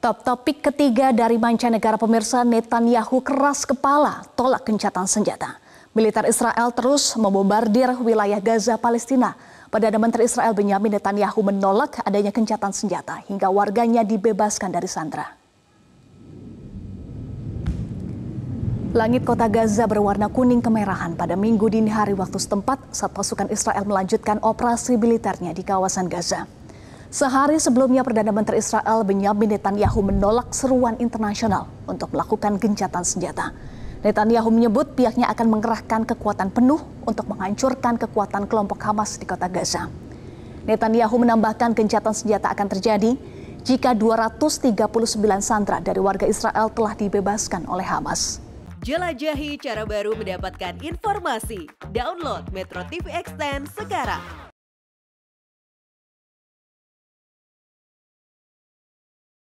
Top topik ketiga dari mancanegara pemirsa Netanyahu keras kepala tolak gencatan senjata. Militer Israel terus membombardir wilayah Gaza Palestina. Perdana Menteri Israel Benyamin Netanyahu menolak adanya gencatan senjata hingga warganya dibebaskan dari sandra. Langit kota Gaza berwarna kuning kemerahan pada minggu dini hari waktu setempat saat pasukan Israel melanjutkan operasi militernya di kawasan Gaza. Sehari sebelumnya Perdana Menteri Israel Benyamin Netanyahu menolak seruan internasional untuk melakukan gencatan senjata. Netanyahu menyebut pihaknya akan mengerahkan kekuatan penuh untuk menghancurkan kekuatan kelompok Hamas di kota Gaza. Netanyahu menambahkan gencatan senjata akan terjadi jika 239 sandra dari warga Israel telah dibebaskan oleh Hamas. Jelajahi cara baru mendapatkan informasi. Download Metro TV Extend sekarang.